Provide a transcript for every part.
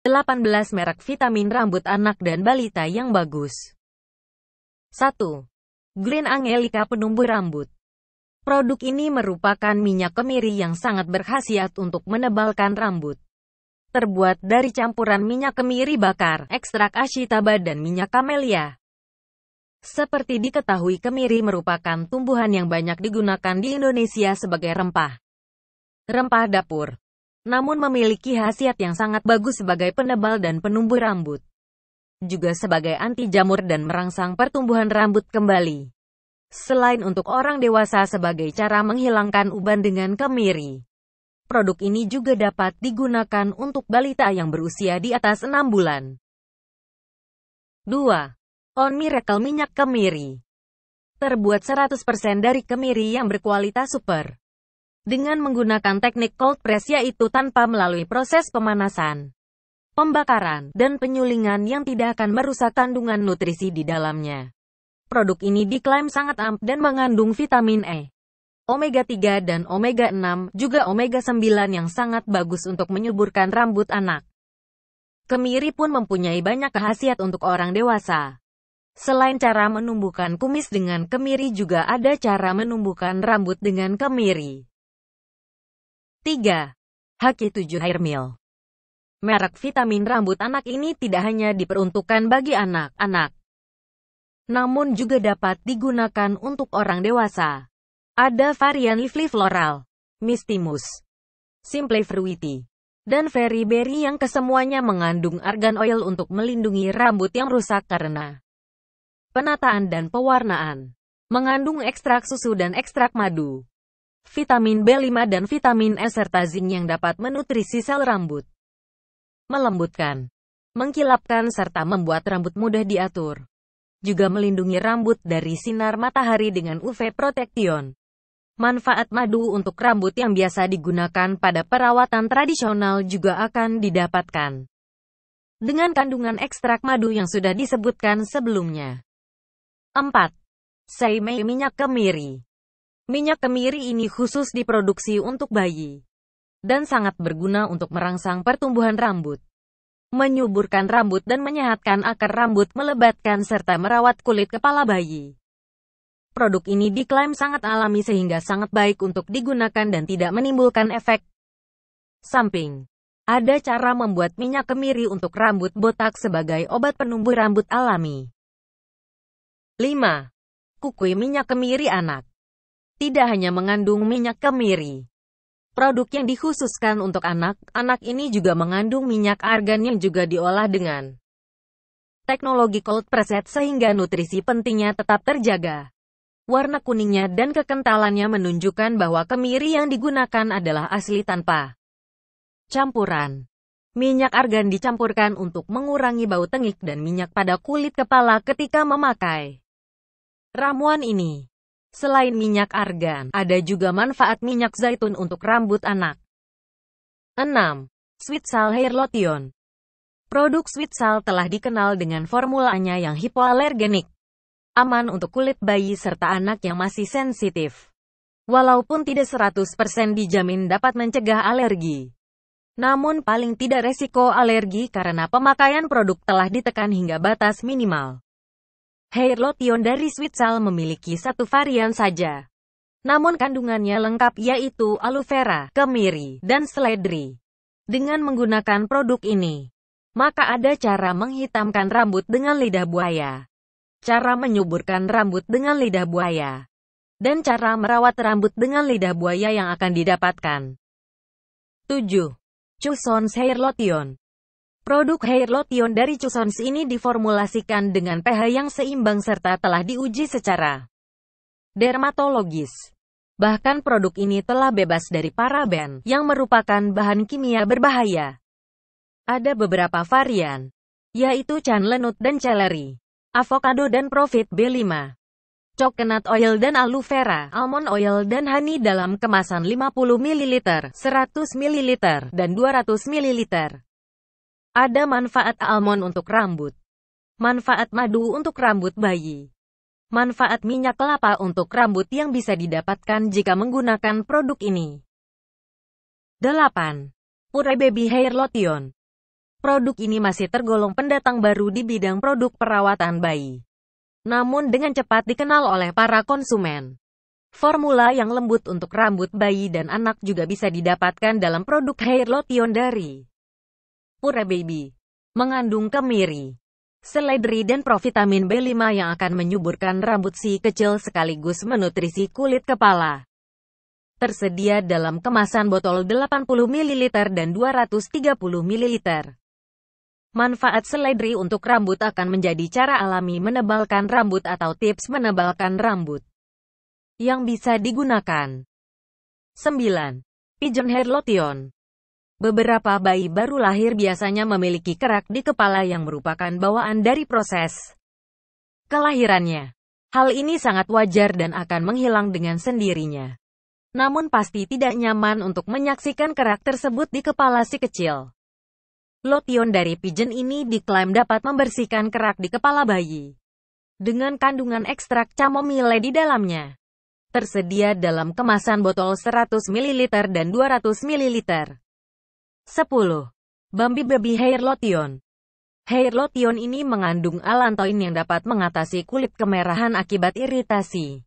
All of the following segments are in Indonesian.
18 merek vitamin rambut anak dan balita yang bagus. 1. Green Angelica penumbuh rambut. Produk ini merupakan minyak kemiri yang sangat berkhasiat untuk menebalkan rambut. Terbuat dari campuran minyak kemiri bakar, ekstrak ashitaba dan minyak kamelia. Seperti diketahui kemiri merupakan tumbuhan yang banyak digunakan di Indonesia sebagai rempah. Rempah dapur namun memiliki khasiat yang sangat bagus sebagai penebal dan penumbuh rambut. Juga sebagai anti jamur dan merangsang pertumbuhan rambut kembali. Selain untuk orang dewasa sebagai cara menghilangkan uban dengan kemiri. Produk ini juga dapat digunakan untuk balita yang berusia di atas 6 bulan. 2. On Miracle Minyak Kemiri Terbuat 100% dari kemiri yang berkualitas super dengan menggunakan teknik cold press yaitu tanpa melalui proses pemanasan, pembakaran, dan penyulingan yang tidak akan merusak kandungan nutrisi di dalamnya. Produk ini diklaim sangat amp dan mengandung vitamin E, omega 3 dan omega 6, juga omega 9 yang sangat bagus untuk menyuburkan rambut anak. Kemiri pun mempunyai banyak khasiat untuk orang dewasa. Selain cara menumbuhkan kumis dengan kemiri juga ada cara menumbuhkan rambut dengan kemiri. 3. Haki 7 Hair Meal Merek vitamin rambut anak ini tidak hanya diperuntukkan bagi anak-anak, namun juga dapat digunakan untuk orang dewasa. Ada varian leafy floral, mistimus, simple fruity, dan fairy berry yang kesemuanya mengandung argan oil untuk melindungi rambut yang rusak karena penataan dan pewarnaan. Mengandung ekstrak susu dan ekstrak madu vitamin B5 dan vitamin E serta zinc yang dapat menutrisi sel rambut. Melembutkan, mengkilapkan serta membuat rambut mudah diatur. Juga melindungi rambut dari sinar matahari dengan UV protection. Manfaat madu untuk rambut yang biasa digunakan pada perawatan tradisional juga akan didapatkan dengan kandungan ekstrak madu yang sudah disebutkan sebelumnya. 4. Seimei minyak kemiri Minyak kemiri ini khusus diproduksi untuk bayi dan sangat berguna untuk merangsang pertumbuhan rambut, menyuburkan rambut dan menyehatkan akar rambut, melebatkan serta merawat kulit kepala bayi. Produk ini diklaim sangat alami sehingga sangat baik untuk digunakan dan tidak menimbulkan efek samping. Ada cara membuat minyak kemiri untuk rambut botak sebagai obat penumbuh rambut alami. 5. Kukui minyak kemiri anak tidak hanya mengandung minyak kemiri. Produk yang dikhususkan untuk anak-anak ini juga mengandung minyak argan yang juga diolah dengan teknologi cold preset sehingga nutrisi pentingnya tetap terjaga. Warna kuningnya dan kekentalannya menunjukkan bahwa kemiri yang digunakan adalah asli tanpa campuran. Minyak argan dicampurkan untuk mengurangi bau tengik dan minyak pada kulit kepala ketika memakai ramuan ini. Selain minyak argan, ada juga manfaat minyak zaitun untuk rambut anak. 6. Sweet Sal Hair Lotion Produk Sweet Sal telah dikenal dengan formulanya yang hipoalergenik, aman untuk kulit bayi serta anak yang masih sensitif. Walaupun tidak 100% dijamin dapat mencegah alergi, namun paling tidak resiko alergi karena pemakaian produk telah ditekan hingga batas minimal. Hair Lotion dari Switzal memiliki satu varian saja. Namun kandungannya lengkap yaitu aloe vera, kemiri, dan seledri. Dengan menggunakan produk ini, maka ada cara menghitamkan rambut dengan lidah buaya, cara menyuburkan rambut dengan lidah buaya, dan cara merawat rambut dengan lidah buaya yang akan didapatkan. 7. Chuson's Hair Lotion Produk Hair Lotion dari Chusons ini diformulasikan dengan pH yang seimbang serta telah diuji secara dermatologis. Bahkan produk ini telah bebas dari paraben, yang merupakan bahan kimia berbahaya. Ada beberapa varian, yaitu chanlenut dan celery, avocado dan profit B5, coconut oil dan aloe vera, almond oil dan honey dalam kemasan 50 ml, 100 ml, dan 200 ml. Ada manfaat almond untuk rambut. Manfaat madu untuk rambut bayi. Manfaat minyak kelapa untuk rambut yang bisa didapatkan jika menggunakan produk ini. 8. Pure Baby Hair Lotion Produk ini masih tergolong pendatang baru di bidang produk perawatan bayi. Namun dengan cepat dikenal oleh para konsumen. Formula yang lembut untuk rambut bayi dan anak juga bisa didapatkan dalam produk hair lotion dari Pure Baby mengandung kemiri, seledri dan provitamin B5 yang akan menyuburkan rambut si kecil sekaligus menutrisi kulit kepala. Tersedia dalam kemasan botol 80 ml dan 230 ml. Manfaat seledri untuk rambut akan menjadi cara alami menebalkan rambut atau tips menebalkan rambut yang bisa digunakan. 9. Pigeon Hair Lotion Beberapa bayi baru lahir biasanya memiliki kerak di kepala yang merupakan bawaan dari proses kelahirannya. Hal ini sangat wajar dan akan menghilang dengan sendirinya. Namun pasti tidak nyaman untuk menyaksikan kerak tersebut di kepala si kecil. Lotion dari pigeon ini diklaim dapat membersihkan kerak di kepala bayi. Dengan kandungan ekstrak chamomile di dalamnya. Tersedia dalam kemasan botol 100 ml dan 200 ml. 10. Bambi Baby Hair Lotion Hair Lotion ini mengandung alantoin yang dapat mengatasi kulit kemerahan akibat iritasi.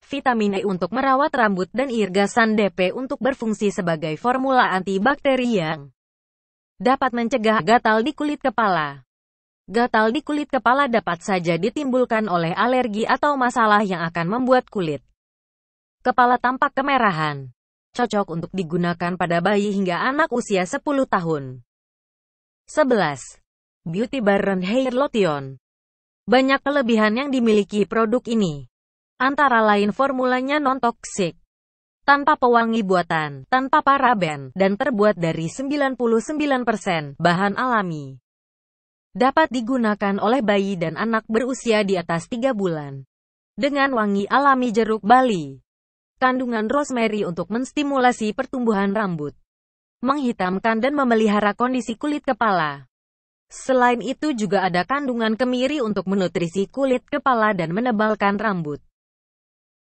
Vitamin E untuk merawat rambut dan irgasan DP untuk berfungsi sebagai formula antibakteri yang dapat mencegah gatal di kulit kepala. Gatal di kulit kepala dapat saja ditimbulkan oleh alergi atau masalah yang akan membuat kulit kepala tampak kemerahan cocok untuk digunakan pada bayi hingga anak usia 10 tahun. 11. Beauty Baron Hair Lotion Banyak kelebihan yang dimiliki produk ini. Antara lain formulanya non-toxic, tanpa pewangi buatan, tanpa paraben, dan terbuat dari 99% bahan alami. Dapat digunakan oleh bayi dan anak berusia di atas 3 bulan. Dengan wangi alami jeruk Bali. Kandungan rosemary untuk menstimulasi pertumbuhan rambut, menghitamkan dan memelihara kondisi kulit kepala. Selain itu juga ada kandungan kemiri untuk menutrisi kulit kepala dan menebalkan rambut.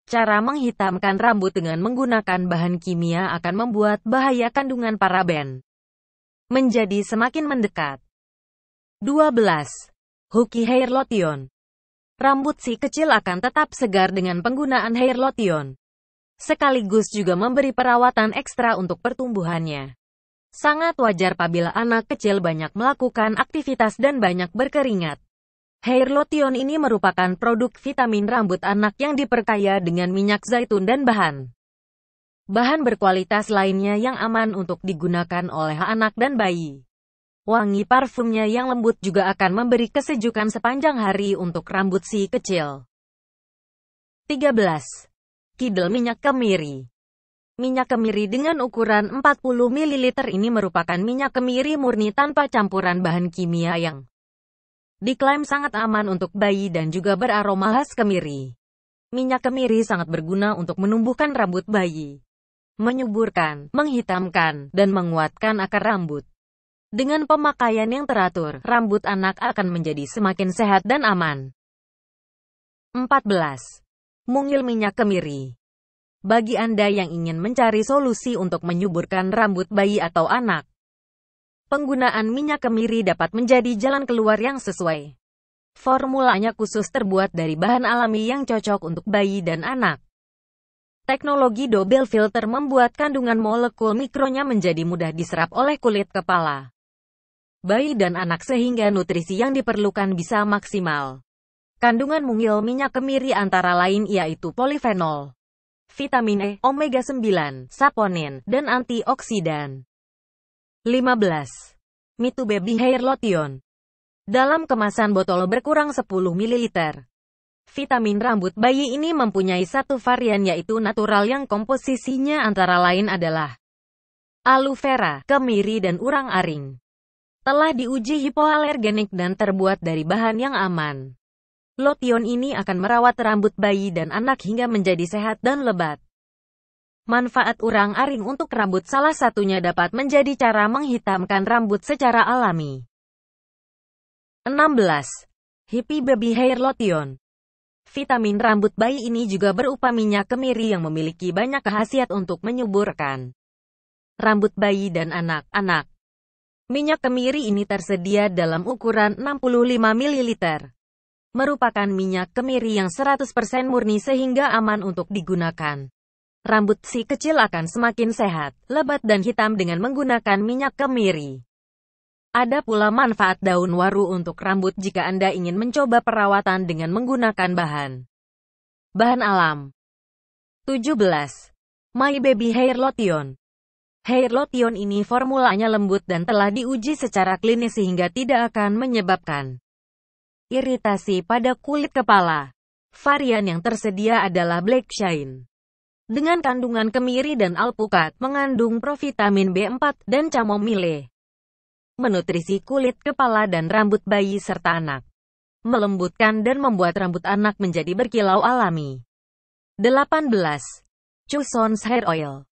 Cara menghitamkan rambut dengan menggunakan bahan kimia akan membuat bahaya kandungan paraben menjadi semakin mendekat. 12. Huki Hair Lotion Rambut si kecil akan tetap segar dengan penggunaan hair lotion sekaligus juga memberi perawatan ekstra untuk pertumbuhannya. Sangat wajar apabila anak kecil banyak melakukan aktivitas dan banyak berkeringat. Hair lotion ini merupakan produk vitamin rambut anak yang diperkaya dengan minyak zaitun dan bahan. Bahan berkualitas lainnya yang aman untuk digunakan oleh anak dan bayi. Wangi parfumnya yang lembut juga akan memberi kesejukan sepanjang hari untuk rambut si kecil. 13. Kidel minyak kemiri. Minyak kemiri dengan ukuran 40 ml ini merupakan minyak kemiri murni tanpa campuran bahan kimia yang diklaim sangat aman untuk bayi dan juga beraroma khas kemiri. Minyak kemiri sangat berguna untuk menumbuhkan rambut bayi, menyuburkan, menghitamkan, dan menguatkan akar rambut. Dengan pemakaian yang teratur, rambut anak akan menjadi semakin sehat dan aman. 14 mungil minyak kemiri. Bagi Anda yang ingin mencari solusi untuk menyuburkan rambut bayi atau anak, penggunaan minyak kemiri dapat menjadi jalan keluar yang sesuai. Formulanya khusus terbuat dari bahan alami yang cocok untuk bayi dan anak. Teknologi double filter membuat kandungan molekul mikronya menjadi mudah diserap oleh kulit kepala bayi dan anak sehingga nutrisi yang diperlukan bisa maksimal. Kandungan mungil minyak kemiri antara lain yaitu polifenol, vitamin E, omega 9, saponin, dan antioksidan. 15. Mitu Baby Hair Lotion Dalam kemasan botol berkurang 10 ml. Vitamin rambut bayi ini mempunyai satu varian yaitu natural yang komposisinya antara lain adalah aloe vera, kemiri dan urang aring. Telah diuji hipoalergenik dan terbuat dari bahan yang aman. Lotion ini akan merawat rambut bayi dan anak hingga menjadi sehat dan lebat. Manfaat urang arin untuk rambut salah satunya dapat menjadi cara menghitamkan rambut secara alami. 16. Hippie Baby Hair Lotion Vitamin rambut bayi ini juga berupa minyak kemiri yang memiliki banyak khasiat untuk menyuburkan rambut bayi dan anak-anak. Minyak kemiri ini tersedia dalam ukuran 65 ml merupakan minyak kemiri yang 100% murni sehingga aman untuk digunakan. Rambut si kecil akan semakin sehat, lebat dan hitam dengan menggunakan minyak kemiri. Ada pula manfaat daun waru untuk rambut jika Anda ingin mencoba perawatan dengan menggunakan bahan. Bahan alam 17. My Baby Hair Lotion Hair Lotion ini formulanya lembut dan telah diuji secara klinis sehingga tidak akan menyebabkan iritasi pada kulit kepala. Varian yang tersedia adalah Black Shine. Dengan kandungan kemiri dan alpukat, mengandung provitamin B4 dan chamomile. Menutrisi kulit kepala dan rambut bayi serta anak. Melembutkan dan membuat rambut anak menjadi berkilau alami. 18. Chuson's Hair Oil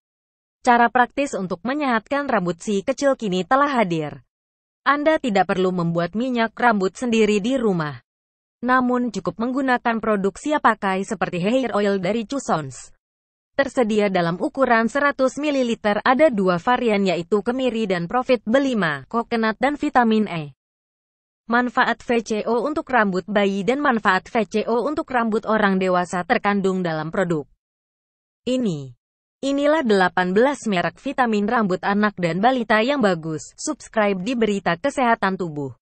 Cara praktis untuk menyehatkan rambut si kecil kini telah hadir. Anda tidak perlu membuat minyak rambut sendiri di rumah. Namun cukup menggunakan produk siap pakai seperti hair oil dari Chusons. Tersedia dalam ukuran 100 ml ada dua varian yaitu kemiri dan profit B5, coconut dan vitamin E. Manfaat VCO untuk rambut bayi dan manfaat VCO untuk rambut orang dewasa terkandung dalam produk ini. Inilah 18 merek vitamin rambut anak dan balita yang bagus. Subscribe di Berita Kesehatan Tubuh.